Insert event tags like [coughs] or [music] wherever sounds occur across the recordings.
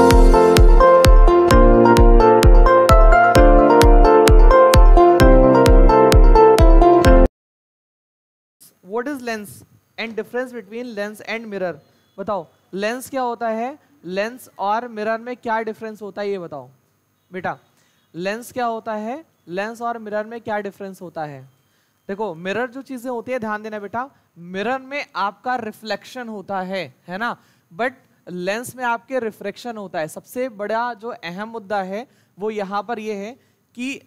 What is lens and difference between lens and mirror बताओ lens क्या होता है लेंस और मिरर में क्या डिफरेंस होता है ये बताओ बेटा लेंस क्या होता है लेंस और मिरर में क्या डिफरेंस होता है देखो मिरर जो चीज़ें होती है ध्यान देना बेटा मिरर में आपका रिफ्लेक्शन होता है है ना बट लेंस में आपके रिफ्रेक्शन होता है सबसे बड़ा जो अहम मुद्दा है वो यहाँ पर ये है कि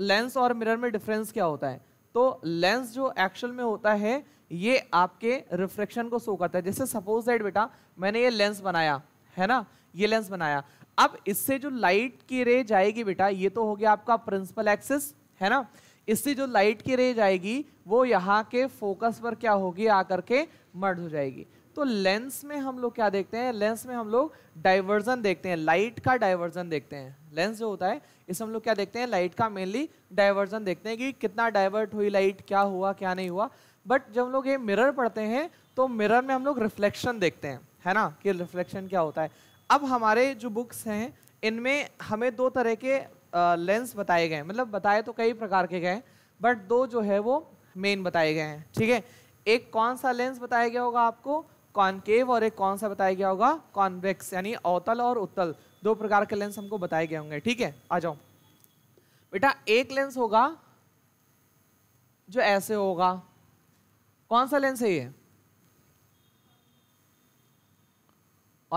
लेंस और मिरर में डिफरेंस क्या होता है तो लेंस जो एक्चुअल में होता है ये आपके रिफ्रेक्शन को शो करता है जैसे सपोज दैट बेटा मैंने ये लेंस बनाया है ना ये लेंस बनाया अब इससे जो लाइट की रे जाएगी बेटा ये तो हो गया आपका प्रिंसिपल एक्सिस है ना इससे जो लाइट की रे जाएगी वो यहाँ के फोकस पर क्या होगी आकर के मर्ज हो जाएगी तो लेंस में हम लोग क्या देखते हैं लेंस में हम लोग डाइवर्जन देखते हैं लाइट का डाइवर्जन देखते हैं लेंस जो होता है इसमें हम लोग क्या देखते हैं लाइट का मेनली डाइवर्जन देखते हैं कि कितना डाइवर्ट हुई लाइट क्या हुआ क्या नहीं हुआ बट जब हम लोग ये मिरर पढ़ते हैं तो मिरर में हम लोग रिफ्लेक्शन देखते हैं है ना कि रिफ्लेक्शन क्या होता है अब हमारे जो बुक्स हैं इनमें हमें दो तरह के लेंस बताए गए मतलब बताए तो कई प्रकार के गए बट दो जो है वो मेन बताए गए हैं ठीक है एक कौन सा लेंस बताया गया होगा आपको कॉन्केव और एक कौन सा बताया गया होगा कॉन्वेक्स यानी अवतल और उत्तल दो प्रकार के लेंस हमको बताए गए होंगे ठीक है आ जाओ बेटा एक लेंस होगा जो ऐसे होगा कौन सा लेंस है ये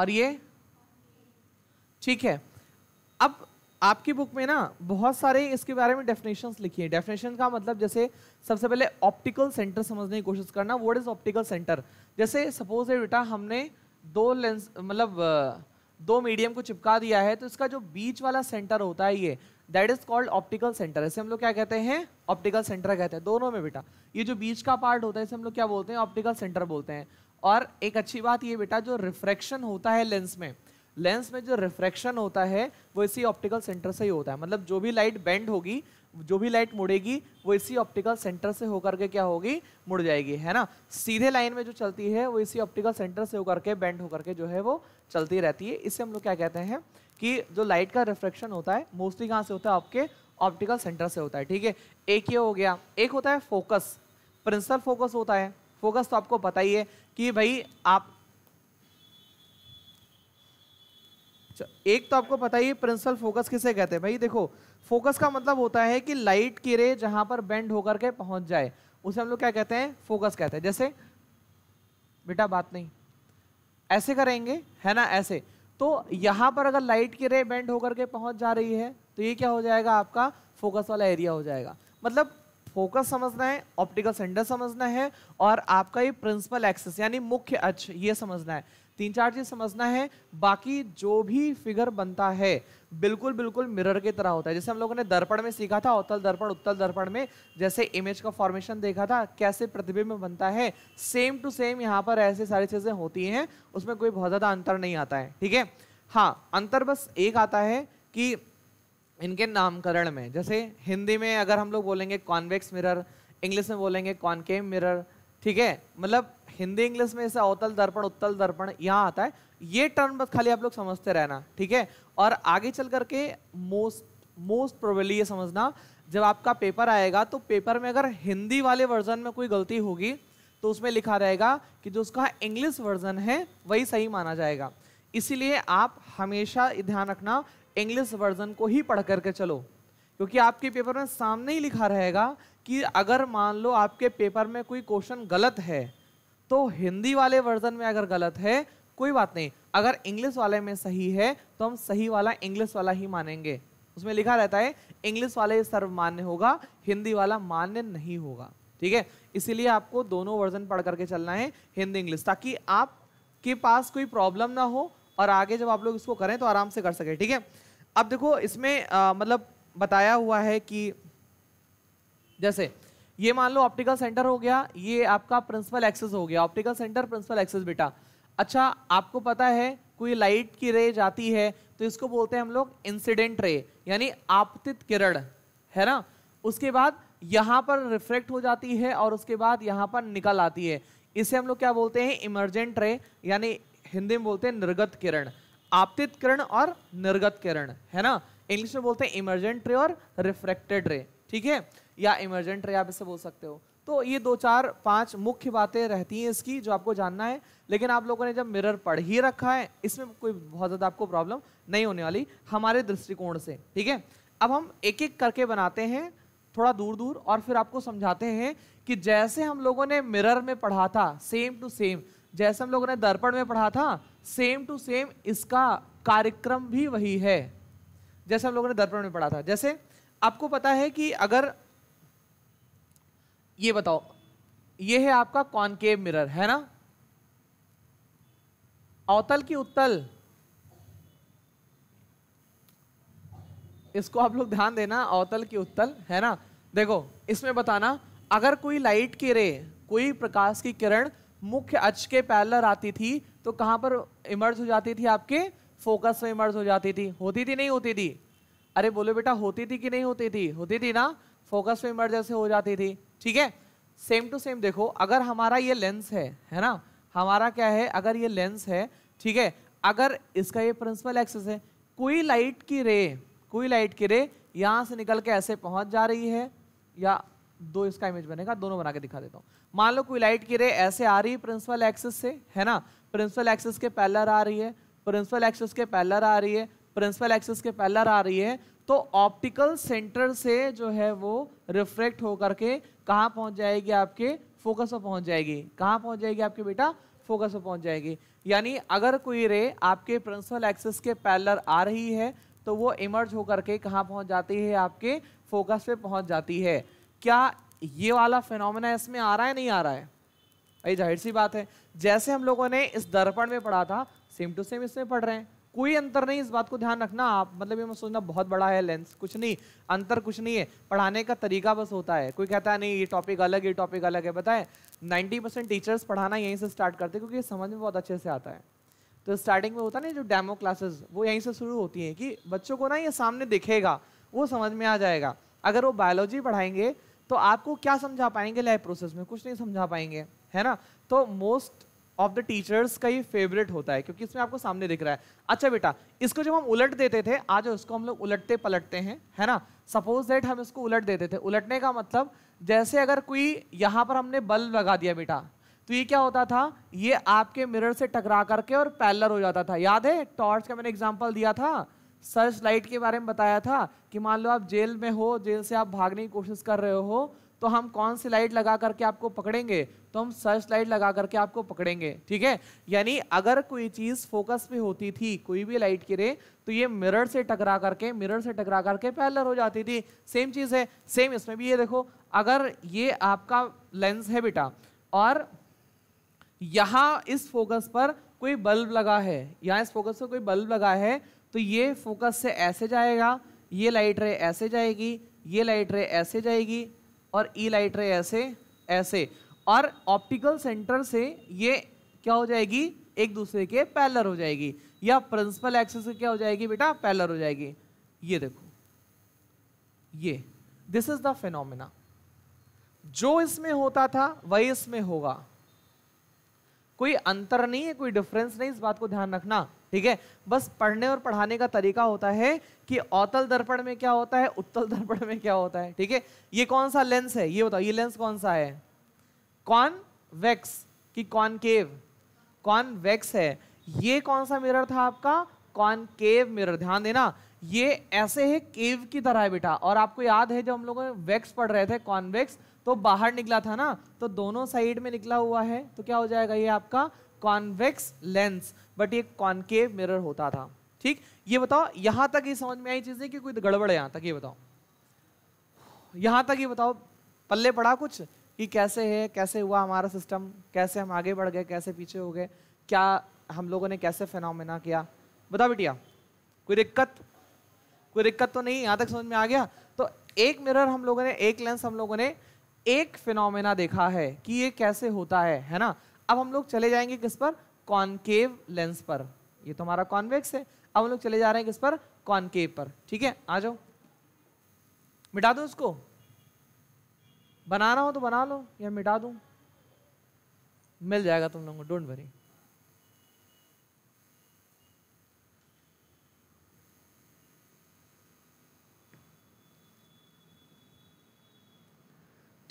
और ये ठीक है अब आपकी बुक में ना बहुत सारे इसके बारे में डेफिनेशंस लिखी हैं डेफिनेशन का मतलब जैसे सबसे पहले ऑप्टिकल सेंटर समझने की कोशिश करना व्हाट इज ऑप्टिकल सेंटर जैसे सपोज है बेटा हमने दो लेंस मतलब दो मीडियम को चिपका दिया है तो इसका जो बीच वाला सेंटर होता है ये that is called optical centre इसे हम लोग क्या कहते हैं ऑप्टिकल सेंटर कहते हैं दोनों में बेटा ये जो बीच का पार्ट होता है इसे हम लोग क्या बोलते हैं ऑप्टिकल सेंटर बोलते हैं और एक अच्छी बात ये बेटा जो रिफ्रैक्शन होता है लेंस में लेंस में जो रिफ्रैक्शन होता है वो इसी ऑप्टिकल सेंटर से ही होता है मतलब जो भी लाइट बेंड होगी जो भी लाइट मुड़ेगी वो इसी ऑप्टिकल सेंटर से होकर के क्या होगी मुड़ जाएगी है ना सीधे लाइन में जो चलती है वो इसी ऑप्टिकल सेंटर से होकर के बेंड होकर के जो है वो चलती रहती है इससे हम लोग क्या कहते हैं कि जो लाइट का रिफ्लेक्शन होता है मोस्टली कहाँ से होता है आपके ऑप्टिकल सेंटर से होता है ठीक है एक ये हो गया एक होता है फोकस प्रिंसिपल फोकस होता है फोकस तो आपको पता ही है कि भाई आप अच्छा, एक तो आपको पता ही प्रिंसिपल फोकस किसे कहते हैं भाई देखो फोकस का मतलब होता है कि लाइट रे जहां पर बेंड होकर के पहुंच जाए उसे हम लोग क्या कहते हैं फोकस कहते हैं जैसे बेटा बात नहीं ऐसे करेंगे है ना ऐसे तो यहां पर अगर लाइट की रे बेंड होकर के पहुंच जा रही है तो ये क्या हो जाएगा आपका फोकस वाला एरिया हो जाएगा मतलब फोकस समझना है ऑप्टिकल सेंटर समझना है और आपका ये प्रिंसिपल एक्सेस यानी मुख्य अच्छ ये समझना है तीन चार चीज समझना है बाकी जो भी फिगर बनता है बिल्कुल बिल्कुल मिरर की तरह होता है जैसे हम लोगों ने दर्पण में सीखा था अवतल दर्पण उत्तल दर्पण में जैसे इमेज का फॉर्मेशन देखा था कैसे प्रतिबिंब बनता है सेम टू सेम यहाँ पर ऐसे सारी चीजें होती हैं उसमें कोई बहुत ज्यादा अंतर नहीं आता है ठीक है हाँ अंतर बस एक आता है कि इनके नामकरण में जैसे हिंदी में अगर हम लोग बोलेंगे कॉन्वेक्स मिरर इंग्लिश में बोलेंगे कॉनकेम मिरर ठीक है मतलब हिंदी इंग्लिश में ऐसा अवतल दर्पण उत्तल दर्पण यहाँ आता है ये टर्म बस खाली आप लोग समझते रहना ठीक है और आगे चल करके मोस्ट मोस्ट प्रोबेबली ये समझना जब आपका पेपर आएगा तो पेपर में अगर हिंदी वाले वर्जन में कोई गलती होगी तो उसमें लिखा रहेगा कि जो उसका इंग्लिश वर्जन है वही सही माना जाएगा इसीलिए आप हमेशा ध्यान रखना इंग्लिश वर्जन को ही पढ़ करके चलो क्योंकि आपके पेपर में सामने ही लिखा रहेगा कि अगर मान लो आपके पेपर में कोई क्वेश्चन गलत है तो हिंदी वाले वर्जन में अगर गलत है कोई बात नहीं अगर इंग्लिश वाले में सही है तो हम सही वाला इंग्लिश वाला ही मानेंगे उसमें लिखा रहता है इंग्लिश वाले सर्व मान्य होगा हिंदी वाला मान्य नहीं होगा ठीक है इसीलिए आपको दोनों वर्जन पढ़ करके चलना है हिंदी इंग्लिश ताकि आप के पास कोई प्रॉब्लम ना हो और आगे जब आप लोग इसको करें तो आराम से कर सके ठीक है अब देखो इसमें आ, मतलब बताया हुआ है कि जैसे ये मान लो ऑप्टिकल सेंटर हो गया ये आपका प्रिंसिपल एक्सेस हो गया ऑप्टिकल सेंटर प्रिंसिपल एक्सेस बेटा अच्छा आपको पता है कोई लाइट की रे जाती है तो इसको बोलते हैं हम लोग इंसिडेंट रे यानी आपतित किरण है ना उसके बाद यहाँ पर रिफ्लेक्ट हो जाती है और उसके बाद यहाँ पर निकल आती है इसे हम लोग क्या बोलते हैं इमरजेंट रे यानी हिंदी में बोलते हैं निर्गत किरण आपतित किरण और निर्गत किरण है ना इंग्लिश में बोलते हैं इमरजेंट रे और रिफ्रेक्टेड रे ठीक है या इमरजेंट रे आप इसे बोल सकते हो तो ये दो चार पांच मुख्य बातें रहती हैं इसकी जो आपको जानना है लेकिन आप लोगों ने जब मिरर पढ़ ही रखा है इसमें कोई बहुत ज़्यादा आपको प्रॉब्लम नहीं होने वाली हमारे दृष्टिकोण से ठीक है अब हम एक एक करके बनाते हैं थोड़ा दूर दूर और फिर आपको समझाते हैं कि जैसे हम लोगों ने मिरर में पढ़ा था सेम टू सेम जैसे हम लोगों ने दर्पण में पढ़ा था सेम टू सेम इसका कार्यक्रम भी वही है जैसे हम लोगों ने दर्पण में पढ़ा था जैसे आपको पता है कि अगर ये बताओ ये है आपका कॉनकेव मिरर है ना अवतल की उत्तल इसको आप लोग ध्यान देना अवतल की उत्तल है ना देखो इसमें बताना अगर कोई लाइट की रे कोई प्रकाश की किरण मुख्य अच के पैलर आती थी तो कहाँ पर इमर्ज हो जाती थी आपके फोकस में इमर्ज हो जाती थी होती थी नहीं होती थी अरे बोलो बेटा होती थी कि नहीं होती थी होती थी ना फोकस में इमर्जेंसी हो जाती थी ठीक है सेम टू सेम देखो अगर हमारा ये लेंस है है ना हमारा क्या है अगर ये लेंस है ठीक है अगर इसका ये प्रिंसिपल एक्सेस है कोई लाइट की रे कोई लाइट की रे यहाँ से निकल के ऐसे पहुँच जा रही है या दो इसका इमेज बनेगा दोनों बना के दिखा देता हूँ मान लो कोई लाइट की रे ऐसे आ रही है प्रिंसिपल एक्सेस से है ना प्रिंसिपल एक्सेस के पैलर आ रही है प्रिंसिपल एक्सेस के पैलर आ रही है प्रिंसिपल एक्सेस के पैलर आ रही है तो ऑप्टिकल सेंटर से जो है वो रिफ्लेक्ट होकर के कहाँ पहुँच जाएगी आपके फोकस पर पहुँच जाएगी कहाँ पहुँच जाएगी आपके बेटा फोकस पर पहुँच जाएगी यानी अगर कोई रे आपके प्रिंसिपल एक्सेस के पैलर आ रही है तो वो इमर्ज होकर के कहाँ पहुँच जाती है आपके फोकस पे पहुँच जाती है क्या ये वाला फिनोमिना इसमें आ रहा है नहीं आ रहा है ये जाहिर सी बात है जैसे हम लोगों ने इस दर्पण में पढ़ा था सेम टू सेम इसमें पढ़ रहे हैं कोई अंतर नहीं इस बात को ध्यान रखना आप मतलब ये मैं सोचना बहुत बड़ा है लेंस कुछ नहीं अंतर कुछ नहीं है पढ़ाने का तरीका बस होता है कोई कहता है नहीं ये टॉपिक अलग ये टॉपिक अलग है बताएं 90 परसेंट टीचर्स पढ़ाना यहीं से स्टार्ट करते हैं क्योंकि ये समझ में बहुत अच्छे से आता है तो स्टार्टिंग में होता है ना जो डेमो क्लासेस वो यहीं से शुरू होती हैं कि बच्चों को ना ये सामने दिखेगा वो समझ में आ जाएगा अगर वो बायोलॉजी पढ़ाएंगे तो आपको क्या समझा पाएंगे लाइफ प्रोसेस में कुछ नहीं समझा पाएंगे है ना तो मोस्ट ऑफ द टीचर्स का ही फेवरेट होता है क्योंकि इसमें आपको सामने दिख रहा है अच्छा बेटा इसको जब हम उलट देते थे आज उसको हम लोग उलटते पलटते हैं है ना सपोज दैट हम इसको उलट देते थे उलटने का मतलब जैसे अगर कोई यहाँ पर हमने बल्ब लगा दिया बेटा तो ये क्या होता था ये आपके मिरर से टकरा करके और पैलर हो जाता था याद है टॉर्च का मैंने एग्जाम्पल दिया था सर्च लाइट के बारे में बताया था कि मान लो आप जेल में हो जेल से आप भागने की कोशिश कर रहे हो तो हम कौन सी लाइट लगा करके आपको पकड़ेंगे तो हम सर्च लाइट लगा करके आपको पकड़ेंगे ठीक है यानी अगर कोई चीज़ फोकस पे होती थी कोई भी लाइट रे तो ये मिरर से टकरा करके मिरर से टकरा करके पैलर हो जाती थी सेम चीज़ है सेम इसमें भी ये देखो अगर ये आपका लेंस है बेटा और यहाँ इस फोकस पर कोई बल्ब लगा है यहाँ इस फोकस पर कोई बल्ब लगा है तो ये फोकस से ऐसे जाएगा ये लाइट रे ऐसे जाएगी ये लाइट रे ऐसे जाएगी और ई लाइट रे ऐसे ऐसे और ऑप्टिकल सेंटर से ये क्या हो जाएगी एक दूसरे के पैलर हो जाएगी या प्रिंसिपल एक्सेस क्या हो जाएगी बेटा पैलर हो जाएगी ये देखो ये दिस इज द फेनोमिना जो इसमें होता था वही इसमें होगा कोई अंतर नहीं है कोई डिफरेंस नहीं इस बात को ध्यान रखना ठीक है बस पढ़ने और पढ़ाने का तरीका होता है कि अवतल दर्पण में क्या होता है उत्तल दर्पण में क्या होता है ठीक है ये कौन सा लेंस है ये बताओ ये लेंस कौन सा है कौन वेक्स कि कौन वैक्स है ये कौन सा मिरर था आपका कॉनकेव मिरर ध्यान देना ये ऐसे है केव की तरह है बेटा और आपको याद है जब हम लोगों ने पढ़ रहे थे कॉनवेक्स तो बाहर निकला था ना तो दोनों साइड में निकला हुआ है तो क्या हो जाएगा ये आपका कॉन्वेक्स लेंस बट ये कॉन्केव मिरर होता था ठीक ये बताओ यहां तक ये समझ में आई चीज़ें कि कोई गड़बड़ है यहां तक ये बताओ यहां तक ये बताओ पल्ले पड़ा कुछ कि कैसे है कैसे हुआ हमारा सिस्टम कैसे हम आगे बढ़ गए कैसे पीछे हो गए क्या हम लोगों ने कैसे फिनोमेना किया बताओ बिटिया कोई दिक्कत कोई दिक्कत तो नहीं यहां तक समझ में आ गया तो एक मिरर हम लोगों ने एक लेंस हम लोगों ने एक फिनोमिना देखा है कि ये कैसे होता है है ना अब हम लोग चले जाएंगे किस पर कॉनकेव लेंस पर ये तो हमारा कॉन्वेक्स है अब हम लोग चले जा रहे हैं किस पर कॉन्केव पर ठीक है आ जाओ मिटा दो उसको बनाना हो तो बना लो या मिटा दू मिल जाएगा तुम लोगों को डोंट वरी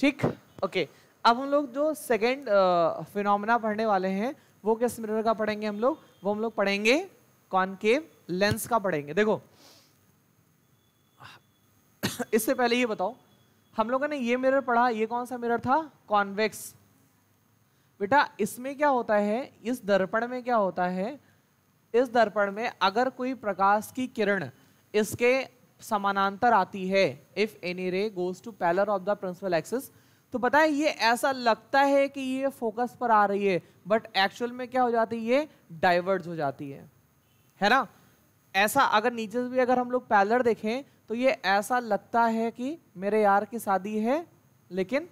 ठीक ओके अब हम लोग जो सेकेंड फिनोमिना पढ़ने वाले हैं वो किस मिरर का पढ़ेंगे हम लोग वो हम लोग पढ़ेंगे कॉनकेव लेंस का पढ़ेंगे देखो इससे पहले ये बताओ हम लोगों ने ये मिरर पढ़ा ये कौन सा मिरर था कॉन्वेक्स बेटा इसमें क्या होता है इस दर्पण में क्या होता है इस दर्पण में अगर कोई प्रकाश की किरण इसके समानांतर आती है if any ray goes to parallel of the principal axis तो है ये ऐसा लगता है कि ये फोकस पर आ रही है बट एक्चुअल में क्या हो जाती है ये डाइवर्ट हो जाती है है ना ऐसा अगर नीचे से भी अगर हम लोग पैलर देखें तो ये ऐसा लगता है कि मेरे यार की शादी है लेकिन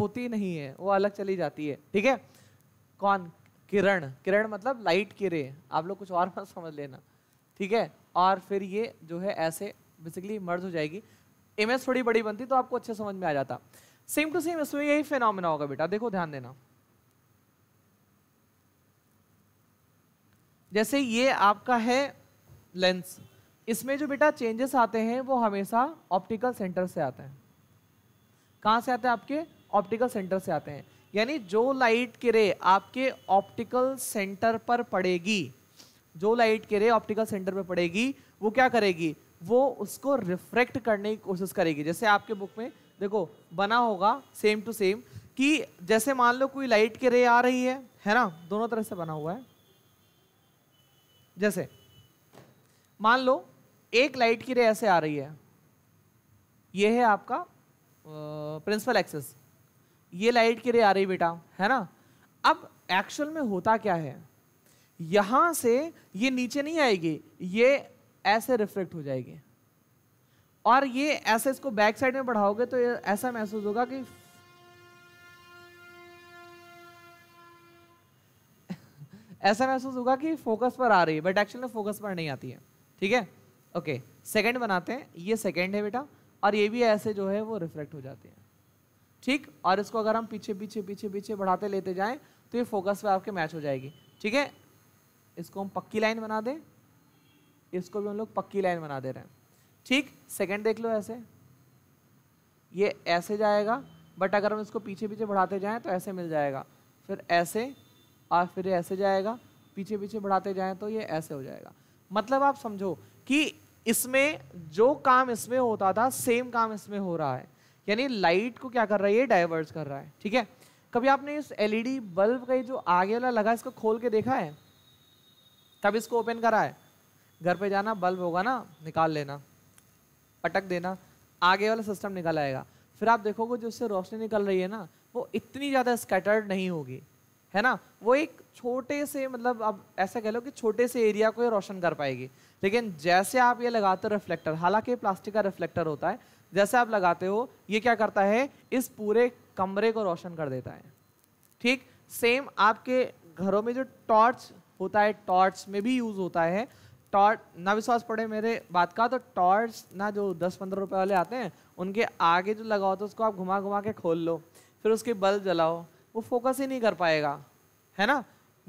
होती नहीं है वो अलग चली जाती है ठीक है कौन किरण किरण मतलब लाइट किरे आप लोग कुछ और मत समझ लेना ठीक है और फिर ये जो है ऐसे बेसिकली मर्ज हो जाएगी इमेज थोड़ी बड़ी बनती तो आपको अच्छे समझ में आ जाता सेम टू सेम इसमें यही फेनोमेना होगा बेटा देखो ध्यान देना जैसे ये आपका है लेंस इसमें जो बेटा चेंजेस आते हैं वो हमेशा ऑप्टिकल सेंटर से आते हैं कहां से आते हैं आपके ऑप्टिकल सेंटर से आते हैं यानी जो लाइट किरे आपके ऑप्टिकल सेंटर पर पड़ेगी जो लाइट किरे ऑप्टिकल सेंटर पर पड़ेगी वो क्या करेगी वो उसको रिफ्रेक्ट करने की कोशिश करेगी जैसे आपके बुक में देखो बना होगा सेम टू सेम कि जैसे मान लो कोई लाइट के रे आ रही है है ना दोनों तरह से बना हुआ है जैसे मान लो एक लाइट की रे ऐसे आ रही है ये है आपका प्रिंसिपल एक्सेस ये लाइट की रे आ रही बेटा है ना अब एक्चुअल में होता क्या है यहां से ये नीचे नहीं आएगी ये ऐसे रिफ्लेक्ट हो जाएगी और ये ऐसे इसको बैक साइड में बढ़ाओगे तो ऐसा महसूस होगा कि [laughs] ऐसा महसूस होगा कि फोकस पर आ रही है बट एक्चुअल में फोकस पर नहीं आती है ठीक है ओके सेकंड बनाते हैं ये सेकंड है बेटा और ये भी ऐसे जो है वो रिफ्लेक्ट हो जाते हैं ठीक और इसको अगर हम पीछे पीछे पीछे पीछे बढ़ाते लेते जाएं तो ये फोकस पर आपके मैच हो जाएगी ठीक है इसको हम पक्की लाइन बना दें इसको भी हम लोग पक्की लाइन बना दे रहे हैं ठीक सेकंड देख लो ऐसे ये ऐसे जाएगा बट अगर हम इसको पीछे पीछे बढ़ाते जाएँ तो ऐसे मिल जाएगा फिर ऐसे और फिर ऐसे जाएगा पीछे पीछे बढ़ाते जाएँ तो ये ऐसे हो जाएगा मतलब आप समझो कि इसमें जो काम इसमें होता था सेम काम इसमें हो रहा है यानी लाइट को क्या कर रहा है ये डाइवर्स कर रहा है ठीक है कभी आपने इस एलईडी बल्ब e का जो आगे वाला लगा इसको खोल के देखा है तब इसको ओपन करा है घर पे जाना बल्ब होगा ना निकाल लेना पटक देना आगे वाला सिस्टम निकल आएगा फिर आप देखोगे जो उससे रोशनी निकल रही है ना वो इतनी ज़्यादा स्कैटर्ड नहीं होगी है ना वो एक छोटे से मतलब आप ऐसा कह लो कि छोटे से एरिया को ये रोशन कर पाएगी लेकिन जैसे आप ये लगाते हो रिफ्लेक्टर हालांकि प्लास्टिक का रिफ्लेक्टर होता है जैसे आप लगाते हो ये क्या करता है इस पूरे कमरे को रोशन कर देता है ठीक सेम आपके घरों में जो टॉर्च होता है टॉर्च में भी यूज़ होता है टॉर्च ना विश्वास पड़े मेरे बात का तो टॉर्च ना जो दस पंद्रह रुपए वाले आते हैं उनके आगे जो लगा होता तो है उसको आप घुमा घुमा के खोल लो फिर उसके बल्ब जलाओ वो फोकस ही नहीं कर पाएगा है ना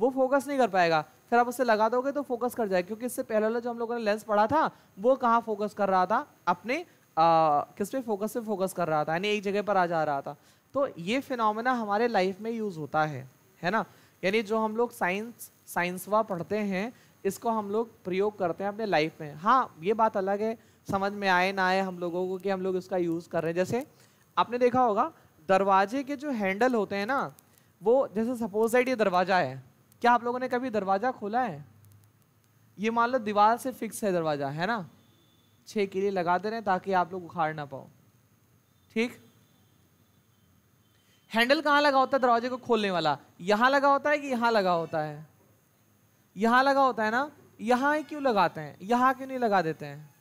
वो फोकस नहीं कर पाएगा फिर आप उससे लगा दोगे तो फोकस कर जाएगा क्योंकि इससे पहले वाला जो हम लोगों ने लेंस पढ़ा था वो कहाँ फोकस कर रहा था अपने आ, किस पे फोकस पे फोकस कर रहा था यानी एक जगह पर आ जा रहा था तो ये फिनोमेना हमारे लाइफ में यूज़ होता है है ना यानी जो हम लोग साइंस साइंसवा पढ़ते हैं इसको हम लोग प्रयोग करते हैं अपने लाइफ में हाँ ये बात अलग है समझ में आए ना आए हम लोगों को कि हम लोग इसका यूज़ कर रहे हैं जैसे आपने देखा होगा दरवाजे के जो हैंडल होते हैं ना वो जैसे सपोज दैट ये दरवाज़ा है क्या आप लोगों ने कभी दरवाज़ा खोला है ये मान लो दीवार से फिक्स है दरवाज़ा है ना छः लिए लगा दे रहे हैं ताकि आप लोग उखाड़ ना पाओ ठीक हैंडल कहाँ लगा होता है दरवाजे को खोलने वाला यहाँ लगा होता है कि यहाँ लगा होता है यहां लगा होता है ना ही क्यों लगाते हैं यहां क्यों नहीं लगा देते हैं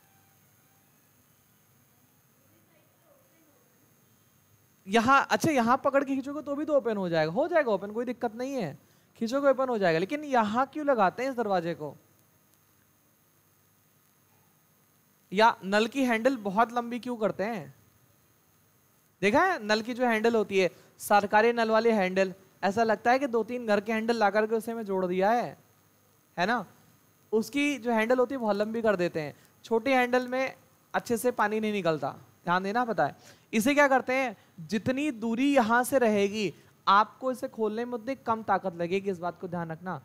यहां अच्छा यहां पकड़ के खींचोगे तो भी तो ओपन हो जाएगा हो जाएगा ओपन कोई दिक्कत नहीं है खींचोगे ओपन तो हो जाएगा लेकिन यहां क्यों लगाते हैं इस दरवाजे को या नल की हैंडल बहुत लंबी क्यों करते हैं देखा है नल की जो हैंडल होती है सरकारी नल वाले हैंडल ऐसा लगता है कि दो तीन घर के हैंडल ला करके उसे में जोड़ दिया है है ना उसकी जो हैंडल होती है बहुत लंबी कर देते हैं छोटे हैंडल में अच्छे से पानी नहीं निकलता ध्यान देना पता है इसे क्या करते हैं जितनी दूरी यहाँ से रहेगी आपको इसे खोलने में उतनी कम ताकत लगेगी इस बात को ध्यान रखना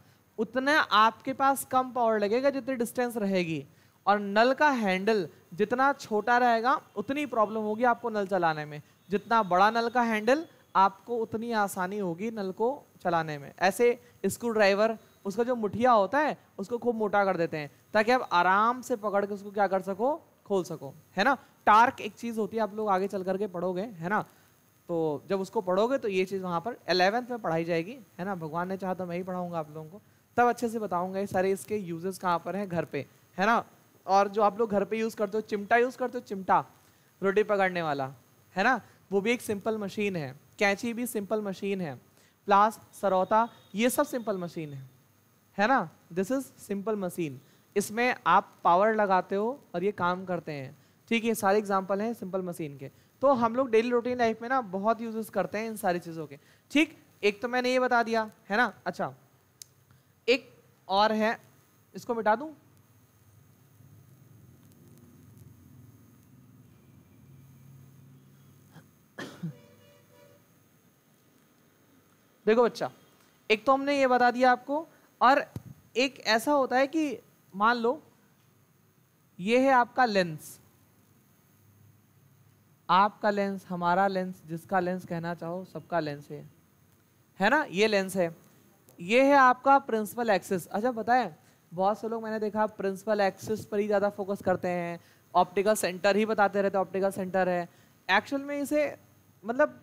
उतना आपके पास कम पावर लगेगा जितनी डिस्टेंस रहेगी और नल का हैंडल जितना छोटा रहेगा उतनी प्रॉब्लम होगी आपको नल चलाने में जितना बड़ा नल का हैंडल आपको उतनी आसानी होगी नल को चलाने में ऐसे स्क्रू ड्राइवर उसका जो मुठिया होता है उसको खूब मोटा कर देते हैं ताकि आप आराम से पकड़ के उसको क्या कर सको खोल सको है ना टार्क एक चीज़ होती है आप लोग आगे चल करके पढ़ोगे है ना तो जब उसको पढ़ोगे तो ये चीज़ वहाँ पर एलेवेंथ में पढ़ाई जाएगी है ना भगवान ने चाहा तो मैं ही पढ़ाऊंगा आप लोगों को तब अच्छे से बताऊँगा ये सारे इसके यूजेस कहाँ पर हैं घर पे है ना और जो आप लोग घर पे यूज़ करते हो चिमटा यूज़ करते हो चिमटा रोटी पकड़ने वाला है ना वो भी एक सिंपल मशीन है कैंची भी सिंपल मशीन है प्लास सरौता ये सब सिंपल मशीन है है ना दिस इज सिंपल मशीन इसमें आप पावर लगाते हो और ये काम करते हैं ठीक है सारे एग्जाम्पल हैं सिंपल मशीन के तो हम लोग डेली रूटीन लाइफ में ना बहुत यूजेस करते हैं इन सारी चीज़ों के ठीक एक तो मैंने ये बता दिया है ना अच्छा एक और है इसको मिटा दूँ [coughs] देखो बच्चा एक तो हमने ये बता दिया आपको और एक ऐसा होता है कि मान लो ये है आपका लेंस आपका लेंस हमारा लेंस जिसका लेंस कहना चाहो सबका लेंस है है ना ये लेंस है ये है आपका प्रिंसिपल एक्सिस अच्छा बताएं बहुत से लोग मैंने देखा प्रिंसिपल एक्सिस पर ही ज़्यादा फोकस करते हैं ऑप्टिकल सेंटर ही बताते रहते ऑप्टिकल सेंटर है एक्चुअल में इसे मतलब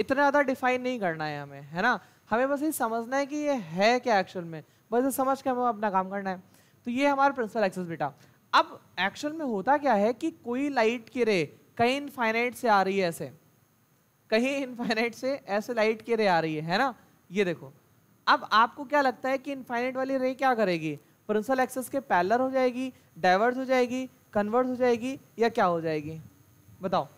इतना ज़्यादा डिफाइन नहीं करना है हमें है ना हमें बस ये समझना है कि ये है क्या एक्चुअल में बस समझ के हमें अपना काम करना है तो ये हमारा प्रिंसिपल एक्सेस बेटा अब एक्चुअल में होता क्या है कि कोई लाइट की रे कहीं इनफाइनाइट से आ रही है ऐसे कहीं इनफाइनाइट से ऐसे लाइट की रे आ रही है है ना ये देखो अब आपको क्या लगता है कि इनफाइनाइट वाली रे क्या करेगी प्रिंसिपल एक्सेस के पैलर हो जाएगी डाइवर्स हो जाएगी कन्वर्ट हो जाएगी या क्या हो जाएगी बताओ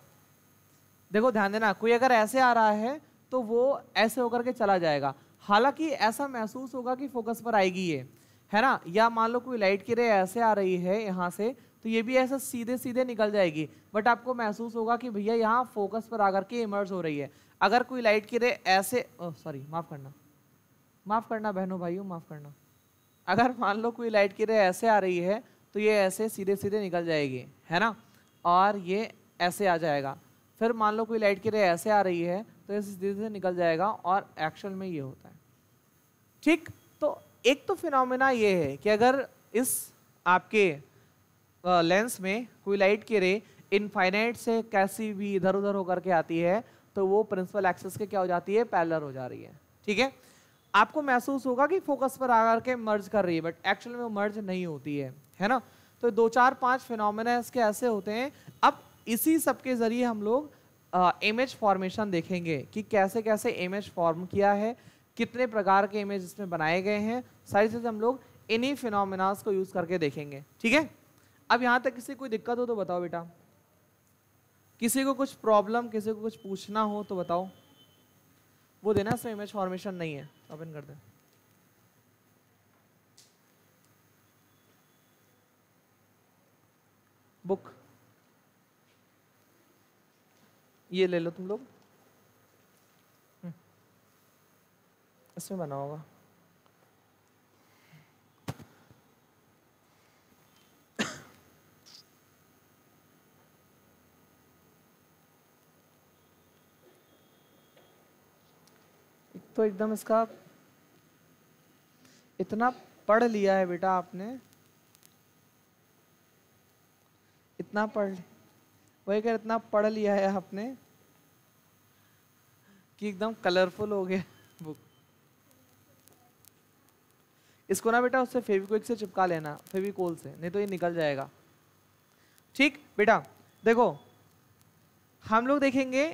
देखो ध्यान देना कोई अगर ऐसे आ रहा है तो वो ऐसे होकर के चला जाएगा हालांकि ऐसा महसूस होगा कि फोकस पर आएगी ये है ना या मान लो कोई लाइट की रे ऐसे आ रही है यहाँ से तो ये भी ऐसा सीधे सीधे निकल जाएगी बट आपको महसूस होगा कि भैया यहाँ फोकस पर आकर के इमर्ज हो रही है अगर कोई लाइट की रे ऐसे सॉरी माफ़ करना माफ़ करना बहनों भाइयों माफ़ करना अगर मान लो कोई लाइट की रे ऐसे आ रही है तो ये ऐसे सीधे सीधे निकल जाएगी है ना और ये ऐसे आ जाएगा फिर मान लो कोई लाइट की रे ऐसे आ रही है तो ये धीरे धीरे निकल जाएगा और एक्चुअल में ये होता है ठीक तो एक तो फिनोमिना ये है कि अगर इस आपके लेंस में कोई लाइट की रे इनफाइनाइट से कैसी भी इधर उधर होकर के आती है तो वो प्रिंसिपल एक्सेस के क्या हो जाती है पैलर हो जा रही है ठीक है आपको महसूस होगा कि फोकस पर आकर के मर्ज कर रही है बट एक्चुअल में वो मर्ज नहीं होती है है ना तो दो चार पांच फिनोमेना इसके ऐसे होते हैं अब इसी सब के जरिए हम लोग इमेज फॉर्मेशन देखेंगे कि कैसे कैसे इमेज फॉर्म किया है कितने प्रकार के इमेज इसमें बनाए गए हैं सारी चीज़ें हम लोग इन्हीं फिनोमिनास को यूज़ करके देखेंगे ठीक है अब यहाँ तक किसी कोई दिक्कत हो तो बताओ बेटा किसी को कुछ प्रॉब्लम किसी को कुछ पूछना हो तो बताओ वो देना इसमें इमेज फॉर्मेशन नहीं है ओपन कर दे बुक ये ले लो तुम लोग हम्म। इसमें बना होगा तो एकदम इसका इतना पढ़ लिया है बेटा आपने इतना पढ़ वही अगर इतना पढ़ लिया है आपने कि एकदम कलरफुल हो गया बुक इसको ना बेटा उससे फेविकोल से चिपका लेना फेविकोल से नहीं तो ये निकल जाएगा ठीक बेटा देखो हम लोग देखेंगे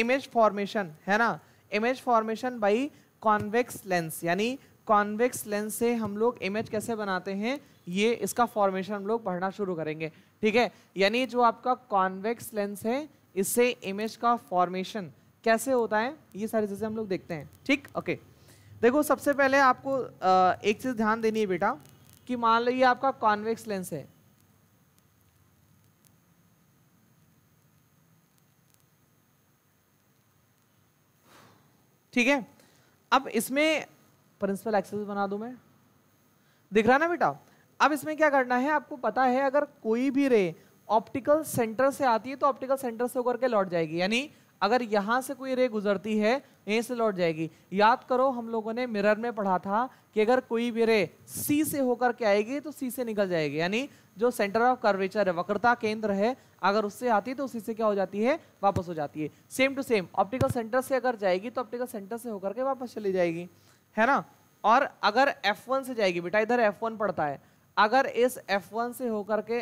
इमेज फॉर्मेशन है ना image formation by convex lens यानी कॉन्वेक्स लेंस से हम लोग इमेज कैसे बनाते हैं ये इसका फॉर्मेशन हम लोग पढ़ना शुरू करेंगे ठीक है यानी जो आपका कॉन्वेक्स लेंस है इससे इमेज का फॉर्मेशन कैसे होता है ये सारी चीज़ें हम लोग देखते हैं ठीक ओके देखो सबसे पहले आपको एक चीज़ ध्यान देनी है बेटा कि मान लो ये आपका कॉन्वेक्स लेंस है ठीक है अब इसमें प्रिंसिपल एक्सेस बना दूं मैं दिख रहा ना बेटा अब इसमें क्या करना है आपको पता है अगर कोई भी रे ऑप्टिकल सेंटर से आती है तो ऑप्टिकल सेंटर से होकर के लौट जाएगी यानी अगर यहाँ से कोई रे गुजरती है यहीं से लौट जाएगी याद करो हम लोगों ने मिरर में पढ़ा था कि अगर कोई भी रे सी से होकर के आएगी तो सी से निकल जाएगी यानी जो सेंटर ऑफ कर्वेचर है वक्रता केंद्र है अगर उससे आती है तो उसी से क्या हो जाती है वापस हो जाती है same to same optical centre से अगर जाएगी तो ऑप्टिकल सेंटर से होकर के वापस चली जाएगी है ना और अगर एफ से जाएगी बेटा इधर एफ पड़ता है अगर इस F1 से होकर के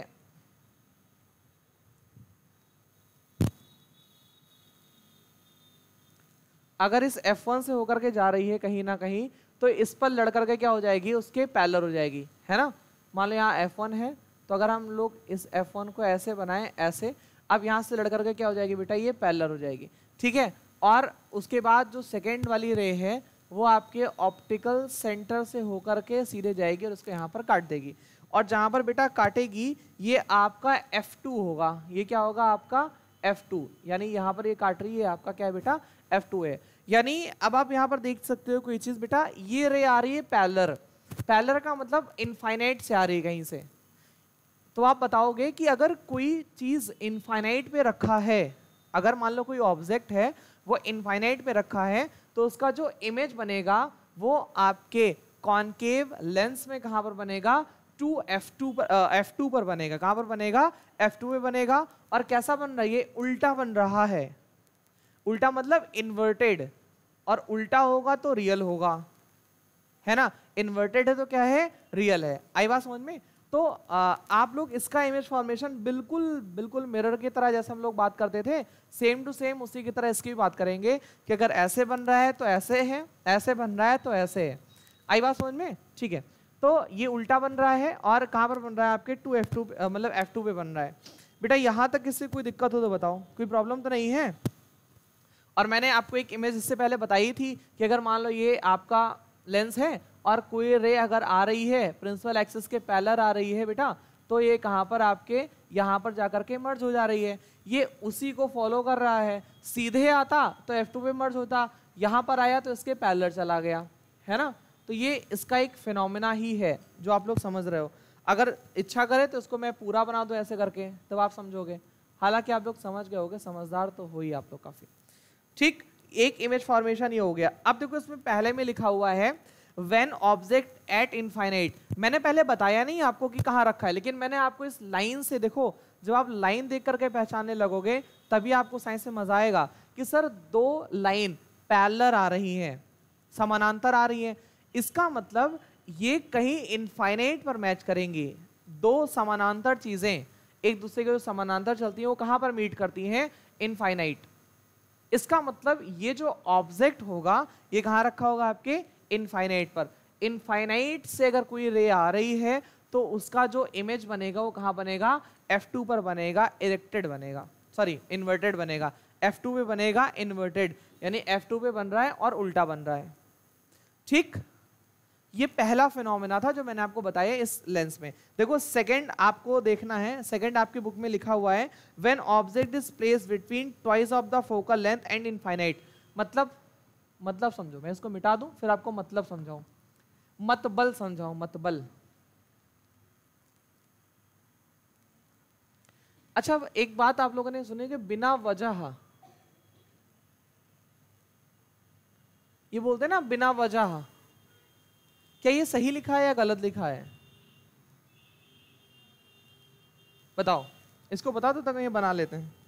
अगर इस F1 से होकर के जा रही है कहीं ना कहीं तो इस पर लड़ करके क्या हो जाएगी उसके पैलर हो जाएगी है ना मान लो यहाँ F1 है तो अगर हम लोग इस F1 को ऐसे बनाएं ऐसे अब यहाँ से लड़ करके क्या हो जाएगी बेटा ये पैलर हो जाएगी ठीक है और उसके बाद जो सेकेंड वाली रे है वो आपके ऑप्टिकल सेंटर से होकर के सीधे जाएगी और उसको यहाँ पर काट देगी और जहाँ पर बेटा काटेगी ये आपका F2 होगा ये क्या होगा आपका F2 यानी यहाँ पर ये काट रही है आपका क्या है बेटा F2 है यानी अब आप यहाँ पर देख सकते हो कोई चीज़ बेटा ये रे आ रही है पैलर पैलर का मतलब इनफाइनाइट से आ रही है कहीं से तो आप बताओगे कि अगर कोई चीज़ इनफाइनाइट पे रखा है अगर मान लो कोई ऑब्जेक्ट है वो इनफाइनाइट पे रखा है तो उसका जो इमेज बनेगा वो आपके कॉन्केव लेंस में कहाँ पर बनेगा टू एफ टू पर एफ टू पर बनेगा कहाँ पर बनेगा एफ टू में बनेगा और कैसा बन रहा है ये उल्टा बन रहा है उल्टा मतलब इन्वर्टेड और उल्टा होगा तो रियल होगा है ना इन्वर्टेड है तो क्या है रियल है आई बात समझ में तो आप लोग इसका इमेज फॉर्मेशन बिल्कुल बिल्कुल मिरर की तरह जैसे हम लोग बात करते थे सेम टू सेम उसी की तरह इसकी भी बात करेंगे कि अगर ऐसे बन रहा है तो ऐसे है ऐसे बन रहा है तो ऐसे है आई बात समझ में ठीक है तो ये उल्टा बन रहा है और कहाँ पर बन रहा है आपके टू एफ टू मतलब एफ टू पे बन रहा है बेटा यहाँ तक इससे कोई दिक्कत हो तो बताओ कोई प्रॉब्लम तो नहीं है और मैंने आपको एक इमेज इससे पहले बताई थी कि अगर मान लो ये आपका लेंस है और कोई रे अगर आ रही है प्रिंसिपल एक्सिस के पैलर आ रही है बेटा तो ये कहाँ पर आपके यहाँ पर जाकर के मर्ज हो जा रही है ये उसी को फॉलो कर रहा है सीधे आता तो एफ टू पे मर्ज होता यहाँ पर आया तो इसके पैलर चला गया है ना तो ये इसका एक फिनोमिना ही है जो आप लोग समझ रहे हो अगर इच्छा करे तो इसको मैं पूरा बना दूँ ऐसे करके तब तो आप समझोगे हालांकि आप लोग समझ गए होगे समझदार तो हो ही आप लोग काफ़ी ठीक एक इमेज फॉर्मेशन ये हो गया अब देखो इसमें पहले में लिखा हुआ है वेन ऑब्जेक्ट एट इनफाइनाइट मैंने पहले बताया नहीं आपको कि कहाँ रखा है लेकिन मैंने आपको इस लाइन से देखो जब आप लाइन देख करके पहचानने लगोगे तभी आपको साइंस से मजा आएगा कि सर दो लाइन पैलर आ रही हैं समानांतर आ रही हैं इसका मतलब ये कहीं इनफाइनाइट पर मैच करेंगी दो समानांतर चीज़ें एक दूसरे के जो समानांतर चलती हैं वो कहाँ पर मीट करती हैं इनफाइनाइट इसका मतलब ये जो ऑब्जेक्ट होगा ये कहाँ रखा होगा आपके इनफाइनाइट पर इनफाइनाइट से अगर कोई रे आ रही है तो उसका जो इमेज बनेगा वो कहाँ बनेगा F2 पर बनेगा इरेक्टेड बनेगा सॉरी इन्वर्टेड बनेगा F2 पे बनेगा इन्वर्टेड यानी F2 पे बन रहा है और उल्टा बन रहा है ठीक ये पहला फिनोमिना था जो मैंने आपको बताया इस लेंस में देखो सेकंड आपको देखना है सेकंड आपकी बुक में लिखा हुआ है when object is place between twice of the focal length and infinite मतलब मतलब समझो मैं इसको मिटा दूं फिर आपको मतलब समझाऊं मतबल समझाऊं मतबल अच्छा एक बात आप लोगों ने सुनी कि बिना वजह ये बोलते हैं ना बिना वजह क्या ये सही लिखा है या गलत लिखा है बताओ इसको बता दो तक ये बना लेते हैं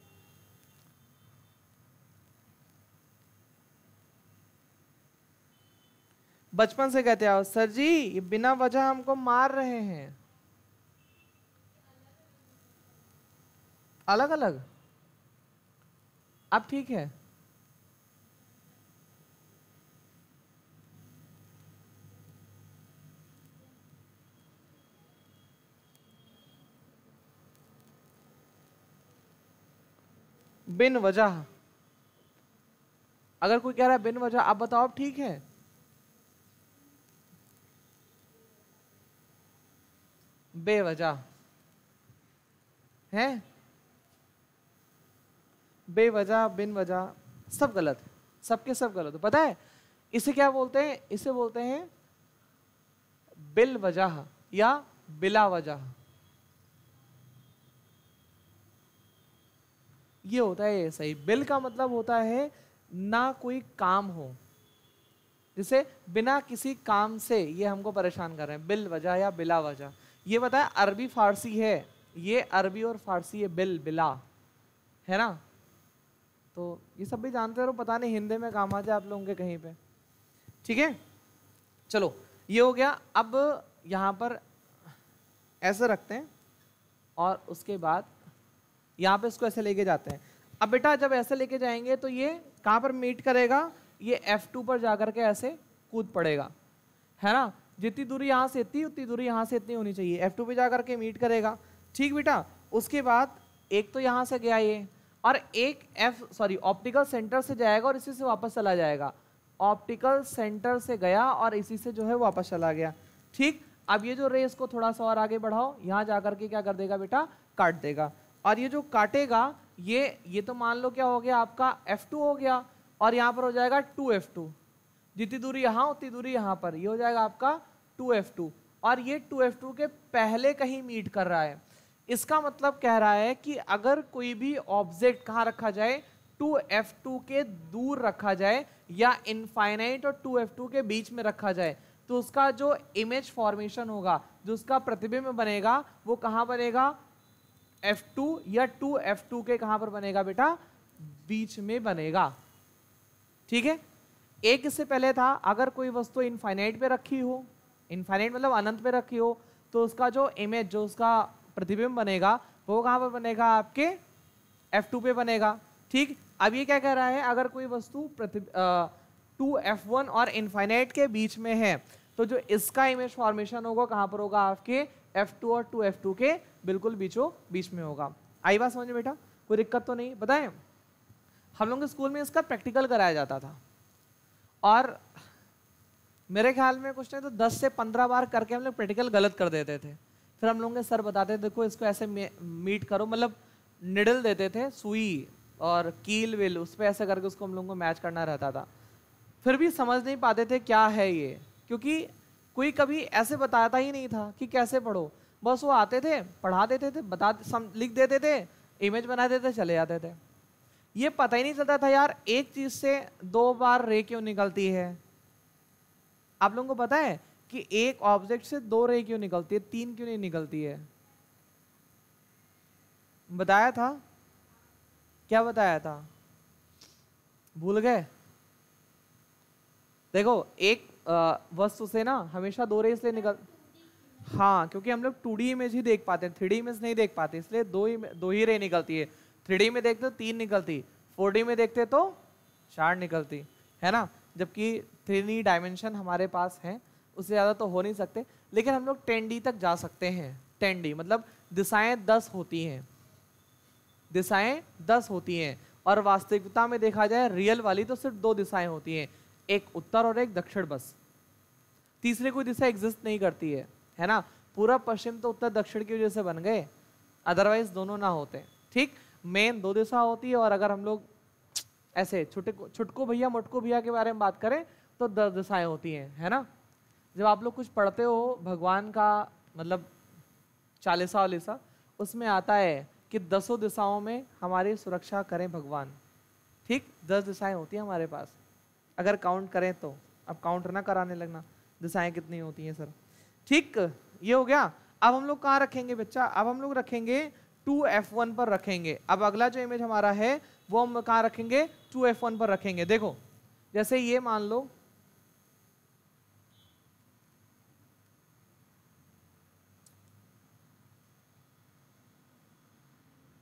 बचपन से कहते आओ सर जी बिना वजह हमको मार रहे हैं अलग अलग आप ठीक है बिन वजह अगर कोई कह रहा है बिन वजह आप बताओ ठीक है बेवजह है बेवजह बिन वजह सब गलत है सबके सब गलत है पता है इसे क्या बोलते हैं इसे बोलते हैं बिल वजह या बिला वजह ये होता है सही बिल का मतलब होता है ना कोई काम हो जिसे बिना किसी काम से ये हमको परेशान कर रहे हैं बिल वजह या बिला वजह ये बताया अरबी फारसी है ये अरबी और फारसी है बिल बिला है ना तो ये सब भी जानते रहो पता नहीं हिंदी में काम आ जाए आप लोगों के कहीं पे ठीक है चलो ये हो गया अब यहाँ पर ऐसे रखते हैं और उसके बाद यहाँ पे इसको ऐसे लेके जाते हैं अब बेटा जब ऐसे लेके जाएंगे तो ये कहाँ पर मीट करेगा ये F2 पर जा कर के ऐसे कूद पड़ेगा है ना जितनी दूरी यहाँ से इतनी उतनी दूरी यहाँ से इतनी होनी चाहिए एफ टू पे जा करके मीट करेगा ठीक बेटा उसके बाद एक तो यहाँ से गया ये और एक एफ सॉरी ऑप्टिकल सेंटर से जाएगा और इसी से वापस चला जाएगा ऑप्टिकल सेंटर से गया और इसी से जो है वापस चला गया ठीक अब ये जो रे इसको थोड़ा सा और आगे बढ़ाओ यहाँ जा करके क्या कर देगा बेटा काट देगा और ये जो काटेगा ये ये तो मान लो क्या हो गया आपका एफ टू हो गया और यहाँ पर हो जाएगा टू एफ टू जितनी दूरी यहाँ उतनी दूरी यहाँ पर ये यह हो जाएगा आपका 2F2 और ये 2F2 के पहले कहीं मीट कर रहा है इसका मतलब कह रहा है कि अगर कोई भी ऑब्जेक्ट कहाँ रखा जाए 2F2 के दूर रखा जाए या इनफाइनाइट और 2F2 के बीच में रखा जाए तो उसका जो इमेज फॉर्मेशन होगा जो उसका प्रतिबिंब बनेगा वो कहाँ बनेगा F2 या 2F2 के कहाँ पर बनेगा बेटा बीच में बनेगा ठीक है एक इससे पहले था अगर कोई वस्तु इनफाइनाइट पे रखी हो इनफाइनाइट मतलब अनंत में रखी हो तो उसका जो इमेज जो उसका प्रतिबिंब बनेगा वो कहाँ पर बनेगा आपके एफ टू पे बनेगा ठीक अब ये क्या कह रहा है अगर कोई वस्तु टू एफ वन और इन्फाइनाइट के बीच में है तो जो इसका इमेज फॉर्मेशन होगा कहाँ पर होगा आपके एफ टू और टू एफ टू के बिल्कुल बीचों बीच में होगा आई बात समझ बेटा कोई दिक्कत तो नहीं बताएं हम लोग के स्कूल में इसका प्रैक्टिकल कराया जाता था और मेरे ख्याल में कुछ नहीं तो दस से पंद्रह बार करके हम लोग प्रैक्टिकल गलत कर देते थे फिर हम लोग के सर बताते देखो इसको ऐसे मीट करो मतलब निडल देते थे सुई और कील विल उस पर ऐसे करके उसको हम लोगों को मैच करना रहता था फिर भी समझ नहीं पाते थे क्या है ये क्योंकि कोई कभी ऐसे बताता ही नहीं था कि कैसे पढ़ो बस वो आते थे पढ़ा देते थे बता सम लिख देते थे इमेज बना देते चले जाते थे ये पता ही नहीं चलता था यार एक चीज़ से दो बार रे क्यों निकलती है आप लोगों को पता है कि एक ऑब्जेक्ट से दो रे क्यों निकलती है तीन क्यों नहीं निकलती है बताया था क्या बताया था भूल गए देखो एक वस्तु से ना हमेशा दो रे इसलिए निकल हाँ क्योंकि हम लोग टू इमेज ही देख पाते हैं थ्री इमेज नहीं देख पाते इसलिए दो ही दो ही रे निकलती है थ्री में देखते तो तीन निकलती फोर में देखते तो चार निकलती है ना जबकि थ्री डायमेंशन हमारे पास है उससे ज़्यादा तो हो नहीं सकते लेकिन हम लोग टेन डी तक जा सकते हैं टेन डी मतलब दिशाएं दस होती हैं दिशाएं दस होती हैं और वास्तविकता में देखा जाए रियल वाली तो सिर्फ दो दिशाएं होती हैं एक उत्तर और एक दक्षिण बस तीसरी कोई दिशा एग्जिस्ट नहीं करती है है ना पूरा पश्चिम तो उत्तर दक्षिण की वजह से बन गए अदरवाइज दोनों ना होते ठीक मेन दो दिशा होती है और अगर हम लोग ऐसे छुटको छुटको भैया मुटको भैया के बारे में बात करें तो दस दशाएँ होती हैं है ना जब आप लोग कुछ पढ़ते हो भगवान का मतलब चालीसा वालीसा उसमें आता है कि दसों दिशाओं में हमारी सुरक्षा करें भगवान ठीक दस दिशाएं होती हैं हमारे पास अगर काउंट करें तो अब काउंट ना कराने लगना दिशाएं कितनी होती हैं सर ठीक ये हो गया अब हम लोग कहाँ रखेंगे बच्चा अब हम लोग रखेंगे टू एफ वन पर रखेंगे अब अगला जो इमेज हमारा है वो हम कहा रखेंगे टू एफ वन पर रखेंगे देखो जैसे ये मान लो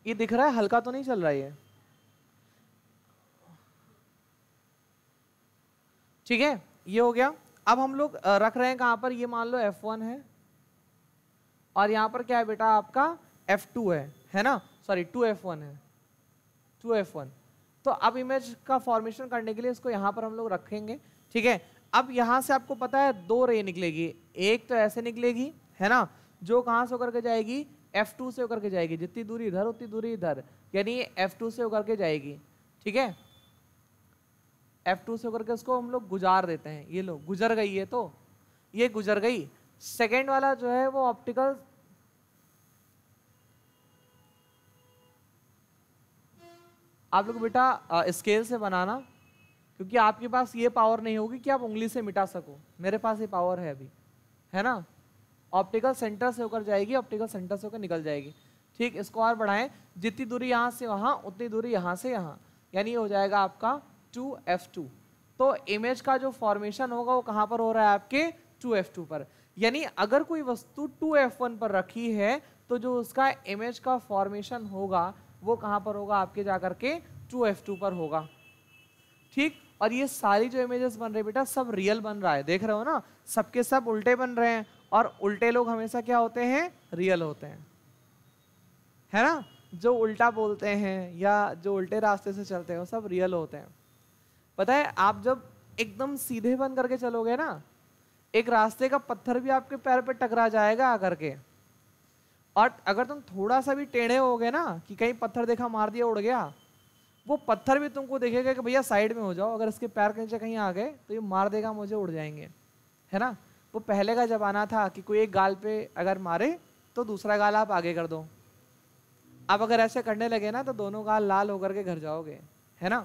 ये दिख रहा है हल्का तो नहीं चल रहा है ठीक है ये हो गया अब हम लोग रख रहे हैं कहां पर ये मान लो F1 है और यहां पर क्या है बेटा आपका F2 है है ना सॉरी 2F1 है टू एफ वन तो अब इमेज का फॉर्मेशन करने के लिए इसको यहाँ पर हम लोग रखेंगे ठीक है अब यहाँ से आपको पता है दो रे निकलेगी एक तो ऐसे निकलेगी है ना जो कहाँ से होकर के जाएगी एफ टू से होकर के जाएगी जितनी दूरी इधर उतनी दूरी इधर यानी ये एफ टू से होकर के जाएगी ठीक है एफ टू से होकर के उसको हम लोग गुजार देते हैं ये लो गुजर गई है तो ये गुजर गई सेकेंड वाला जो है वो ऑप्टिकल आप लोग बेटा स्केल से बनाना क्योंकि आपके पास ये पावर नहीं होगी कि आप उंगली से मिटा सको मेरे पास ये पावर है अभी है ना ऑप्टिकल सेंटर से होकर जाएगी ऑप्टिकल सेंटर से होकर निकल जाएगी ठीक इसको और बढ़ाएं जितनी दूरी यहाँ से वहाँ उतनी दूरी यहाँ से यहाँ यानी हो जाएगा आपका टू एफ टू तो इमेज का जो फॉर्मेशन होगा वो कहाँ पर हो रहा है आपके टू एफ टू पर यानी अगर कोई वस्तु टू एफ वन पर रखी है तो जो उसका इमेज का फॉर्मेशन होगा वो कहाँ पर होगा आपके जा के टू एफ टू पर होगा ठीक और ये सारी जो इमेजेस बन रहे बेटा सब रियल बन रहा है देख रहे हो ना सबके सब उल्टे बन रहे हैं और उल्टे लोग हमेशा क्या होते हैं रियल होते हैं है ना जो उल्टा बोलते हैं या जो उल्टे रास्ते से चलते हैं वो सब रियल होते हैं पता है आप जब एकदम सीधे बन करके चलोगे ना एक रास्ते का पत्थर भी आपके पैर पे टकरा जाएगा आकर के और अगर तुम थोड़ा सा भी टेढ़े हो गए ना कि कहीं पत्थर देखा मार दिया उड़ गया वो पत्थर भी तुमको देखेगा कि भैया साइड में हो जाओ अगर इसके पैर के नीचे कहीं आ गए तो ये मार देगा मुझे उड़ जाएंगे है ना वो पहले का ज़माना था कि कोई एक गाल पे अगर मारे तो दूसरा गाल आप आगे कर दो आप अगर ऐसे करने लगे ना तो दोनों गाल लाल होकर के घर जाओगे है ना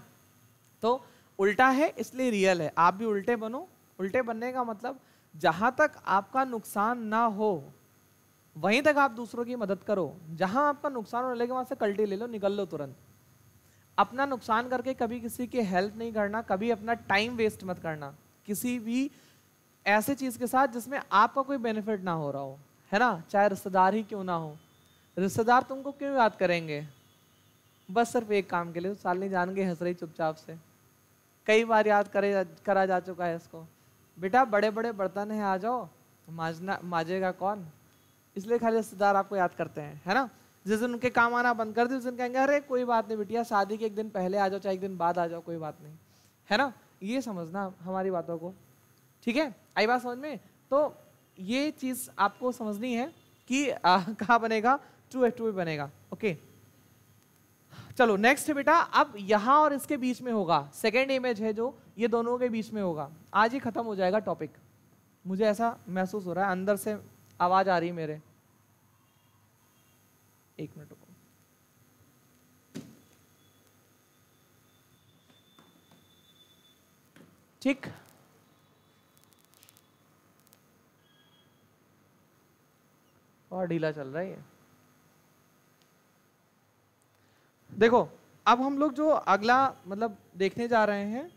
तो उल्टा है इसलिए रियल है आप भी उल्टे बनो उल्टे बनने का मतलब जहाँ तक आपका नुकसान ना हो वहीं तक आप दूसरों की मदद करो जहां आपका नुकसान होने लगे वहां से कल्टी ले लो निकल लो तुरंत अपना नुकसान करके कभी किसी की हेल्प नहीं करना कभी अपना टाइम वेस्ट मत करना किसी भी ऐसे चीज़ के साथ जिसमें आपका कोई बेनिफिट ना हो रहा हो है ना चाहे रिश्तेदार ही क्यों ना हो रिश्तेदार तुमको क्यों याद करेंगे बस सिर्फ एक काम के लिए नहीं जान गए हंस रही चुपचाप से कई बार याद करे करा जा चुका है इसको बेटा बड़े बड़े बर्तन हैं आ जाओ माजना माजेगा कौन इसलिए खाली रिश्तेदार आपको याद करते हैं है ना जिस दिन उनके काम आना बंद कर दिए उस दिन कहेंगे अरे कोई बात नहीं बेटिया शादी के एक दिन पहले आ जाओ चाहे एक दिन बाद आ जाओ कोई बात नहीं है ना ये समझना हमारी बातों को ठीक है आई बात समझ में तो ये चीज़ आपको समझनी है कि कहाँ बनेगा टू एफ टू बनेगा ओके चलो नेक्स्ट बेटा अब यहाँ और इसके बीच में होगा सेकेंड इमेज है जो ये दोनों के बीच में होगा आज ही खत्म हो जाएगा टॉपिक मुझे ऐसा महसूस हो रहा है अंदर से आवाज आ रही मेरे एक मिनट ठीक और ढीला चल रहा है देखो अब हम लोग जो अगला मतलब देखने जा रहे हैं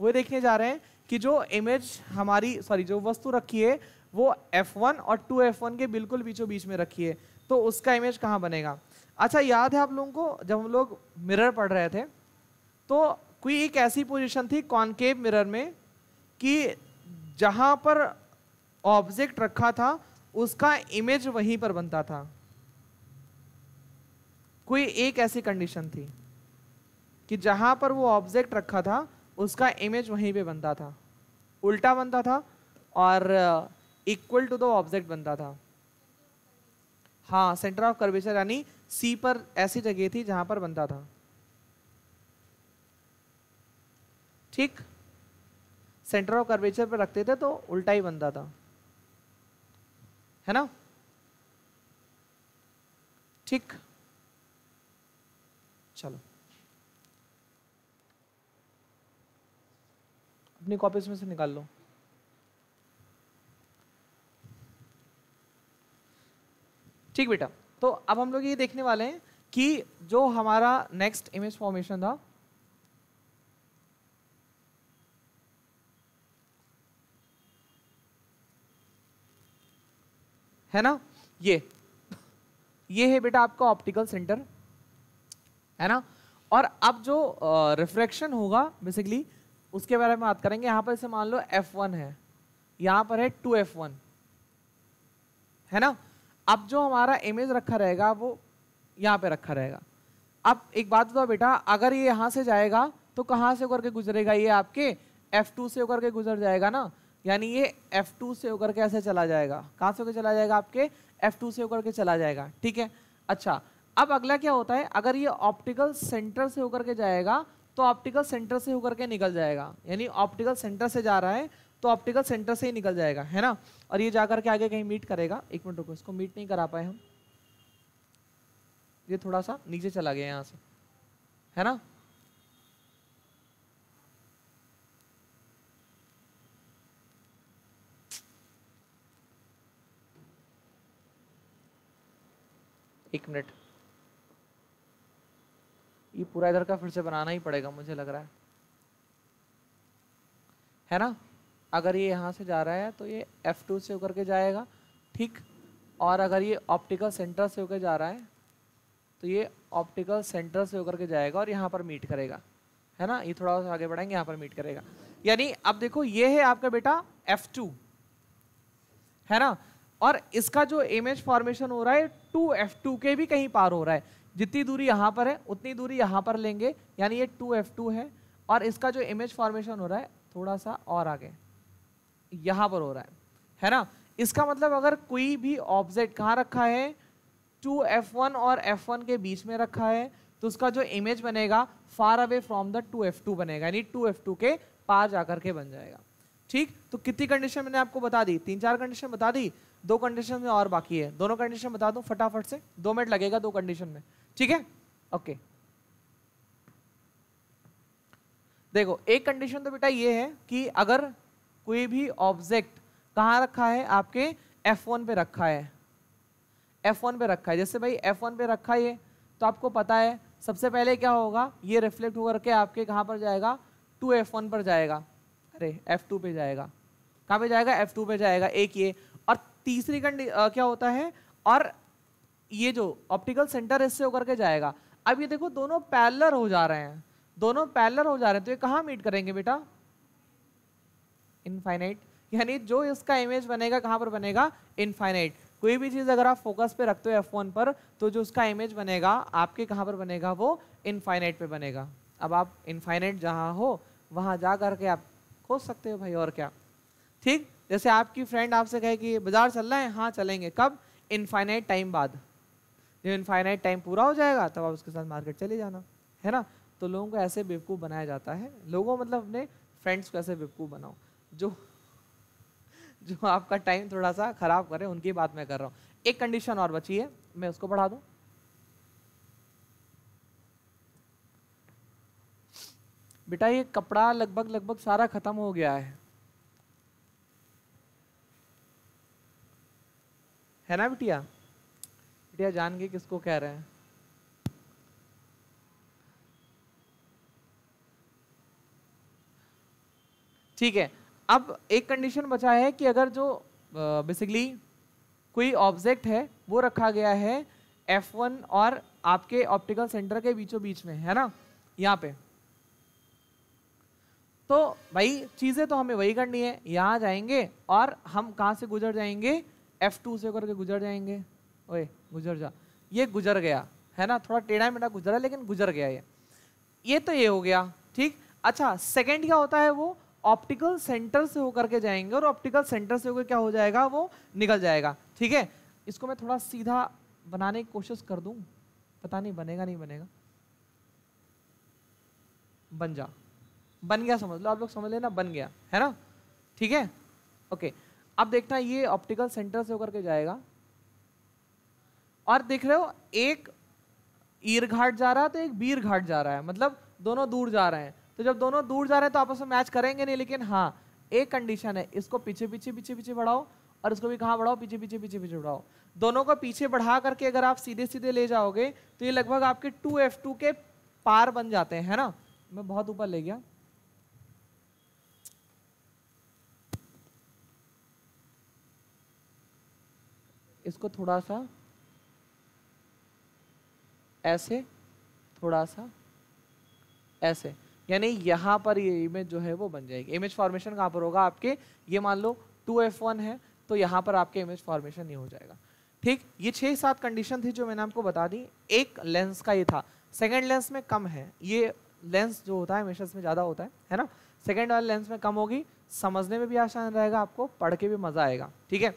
वो देखने जा रहे हैं कि जो इमेज हमारी सॉरी जो वस्तु रखी है वो F1 और 2F1 के बिल्कुल बीचों बीच में रखिए तो उसका इमेज कहाँ बनेगा अच्छा याद है आप लोगों को जब हम लोग मिरर पढ़ रहे थे तो कोई एक ऐसी पोजीशन थी कॉन्केव मिरर में कि जहाँ पर ऑब्जेक्ट रखा था उसका इमेज वहीं पर बनता था कोई एक ऐसी कंडीशन थी कि जहाँ पर वो ऑब्जेक्ट रखा था उसका इमेज वहीं पे बनता था उल्टा बनता था और इक्वल टू द ऑब्जेक्ट बनता था हाँ सेंटर ऑफ कर्वेचर यानी सी पर ऐसी जगह थी जहां पर बनता था ठीक सेंटर ऑफ कर्वेचर पर रखते थे तो उल्टा ही बनता था है ना ठीक चलो अपनी कॉपीज में से निकाल लो ठीक बेटा तो अब हम लोग ये देखने वाले हैं कि जो हमारा नेक्स्ट इमेज फॉर्मेशन था है ना ये ये है बेटा आपका ऑप्टिकल सेंटर है ना और अब जो रिफ्रैक्शन होगा बेसिकली उसके बारे में बात करेंगे यहां पर इसे मान लो F1 है यहां पर है 2F1 है ना अब जो हमारा इमेज रखा रहेगा वो यहाँ पे रखा रहेगा अब एक बात बताओ बेटा अगर ये यहाँ से जाएगा तो कहाँ से होकर के गुजरेगा ये आपके F2 से होकर के गुजर जाएगा ना यानी ये F2 से होकर के ऐसे चला जाएगा कहाँ से होकर चला जाएगा आपके F2 से होकर के चला जाएगा ठीक है अच्छा अब अगला क्या होता है अगर ये ऑप्टिकल सेंटर से होकर के जाएगा तो ऑप्टिकल सेंटर से होकर के निकल जाएगा यानी ऑप्टिकल सेंटर से जा रहा है तो ऑप्टिकल सेंटर से ही निकल जाएगा है ना और ये जाकर के आगे कहीं मीट करेगा एक मिनट रुको इसको मीट नहीं करा पाए हम ये थोड़ा सा नीचे चला गया यहाँ से है ना एक मिनट ये पूरा इधर का फिर से बनाना ही पड़ेगा मुझे लग रहा है है ना अगर ये यहाँ से जा रहा है तो ये F2 से होकर के जाएगा ठीक और अगर ये ऑप्टिकल सेंटर से होकर जा रहा है तो ये ऑप्टिकल सेंटर से होकर के जाएगा और यहाँ पर मीट करेगा है ना ये थोड़ा सा आगे बढ़ाएंगे यहाँ पर मीट करेगा यानी अब देखो ये है आपका बेटा F2 है ना और इसका जो इमेज फॉर्मेशन हो रहा है टू एफ टू के भी कहीं पार हो रहा है जितनी दूरी यहाँ पर है उतनी दूरी यहाँ पर लेंगे यानी ये टू एफ टू है और इसका जो इमेज फॉर्मेशन हो रहा है थोड़ा सा और आगे यहाँ पर हो रहा है है ना इसका मतलब अगर कोई भी ऑब्जेक्ट कहाँ रखा है टू एफ वन और एफ वन के बीच में रखा है तो उसका जो इमेज बनेगा far away from the two F two बनेगा यानी टू एफ टू के पार जाकर के बन जाएगा ठीक तो कितनी कंडीशन मैंने आपको बता दी तीन चार कंडीशन बता दी दो कंडीशन में और बाकी है दोनों कंडीशन बता दूं फटाफट से दो मिनट लगेगा दो कंडीशन में ठीक है ओके देखो एक कंडीशन तो बेटा ये है कि अगर कोई भी ऑब्जेक्ट कहाँ रखा है आपके एफ वन पे रखा है एफ वन पे रखा है जैसे भाई एफ वन पे रखा है तो आपको पता है सबसे पहले क्या होगा ये रिफ्लेक्ट होकर के आपके कहाँ पर जाएगा टू एफ वन पर जाएगा अरे एफ टू पे जाएगा कहाँ पे जाएगा एफ टू पे जाएगा एक ये और तीसरी कंडी क्या होता है और ये जो ऑप्टिकल सेंटर इससे होकर के जाएगा अब ये देखो दोनों पैलर हो जा रहे हैं दोनों पैलर हो जा रहे हैं तो ये कहाँ मीट करेंगे बेटा इनफाइनाइट यानी जो इसका इमेज बनेगा कहाँ पर बनेगा इनफाइनाइट कोई भी चीज़ अगर आप फोकस पे रखते हो एफ वन पर तो जो उसका इमेज बनेगा आपके कहाँ पर बनेगा वो इनफाइनाइट पे बनेगा अब आप इनफाइनाइट जहाँ हो वहाँ जा करके आप खोज सकते हो भाई और क्या ठीक जैसे आपकी फ्रेंड आपसे कहे कि बाज़ार चल रहा है हाँ चलेंगे कब इनफाइनाइट टाइम बाद जब इनफाइनाइट टाइम पूरा हो जाएगा तब तो आप उसके साथ मार्केट चले जाना है ना तो लोगों को ऐसे बेवकूफ़ बनाया जाता है लोगों मतलब अपने फ्रेंड्स को ऐसे बेवकूफ़ बनाओ जो जो आपका टाइम थोड़ा सा खराब करे उनकी बात मैं कर रहा हूं एक कंडीशन और बची है मैं उसको बढ़ा दू बेटा ये कपड़ा लगभग लगभग सारा खत्म हो गया है है ना बिटिया बिटिया जान के किसको कह रहे हैं ठीक है अब एक कंडीशन बचा है कि अगर जो बेसिकली कोई ऑब्जेक्ट है वो रखा गया है F1 और आपके ऑप्टिकल सेंटर के बीचों बीच में है ना यहाँ पे तो भाई चीज़ें तो हमें वही करनी है यहाँ जाएंगे और हम कहाँ से गुजर जाएंगे F2 से करके गुजर जाएंगे ओए गुजर जा ये गुजर गया है ना थोड़ा टेढ़ा मेढ़ा गुजरा लेकिन गुजर गया ये ये तो ये हो गया ठीक अच्छा सेकेंड क्या होता है वो ऑप्टिकल सेंटर से होकर के जाएंगे और ऑप्टिकल सेंटर से होकर क्या हो जाएगा वो निकल जाएगा ठीक है इसको मैं थोड़ा सीधा बनाने की कोशिश कर दूं पता नहीं बनेगा नहीं बनेगा बन जा बन गया समझ लो आप लोग समझ लेना बन गया है ना ठीक है ओके अब देखना ये ऑप्टिकल सेंटर से होकर के जाएगा और देख रहे हो एक ईर घाट जा रहा है तो एक बीर घाट जा रहा है मतलब दोनों दूर जा रहे हैं तो जब दोनों दूर जा रहे हैं तो आपस में मैच करेंगे नहीं लेकिन हाँ एक कंडीशन है इसको पीछे पीछे पीछे पीछे बढ़ाओ और इसको भी कहाँ बढ़ाओ पीछे पीछे पीछे पीछे बढ़ाओ दोनों को पीछे बढ़ा करके अगर आप सीधे सीधे ले जाओगे तो ये लगभग आपके टू एफ टू के पार बन जाते हैं है ना मैं बहुत ऊपर ले गया इसको थोड़ा सा ऐसे थोड़ा सा ऐसे यानी यहाँ पर ये इमेज जो है वो बन जाएगी इमेज फॉर्मेशन कहाँ पर होगा आपके ये मान लो टू एफ वन है तो यहाँ पर आपके इमेज फॉर्मेशन ये हो जाएगा ठीक ये छः सात कंडीशन थी जो मैंने आपको बता दी एक लेंस का ये था सेकेंड लेंस में कम है ये लेंस जो होता है हमेशा इसमें ज़्यादा होता है है ना सेकेंड वाले लेंस में कम होगी समझने में भी आसान रहेगा आपको पढ़ के भी मज़ा आएगा ठीक है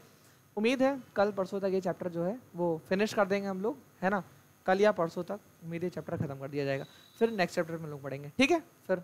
उम्मीद है कल परसों तक ये चैप्टर जो है वो फिनिश कर देंगे हम लोग है ना कल या परसों तक उम्मीद है चैप्टर खत्म कर दिया जाएगा फिर नेक्स्ट चैप्टर में लोग पढ़ेंगे ठीक है सर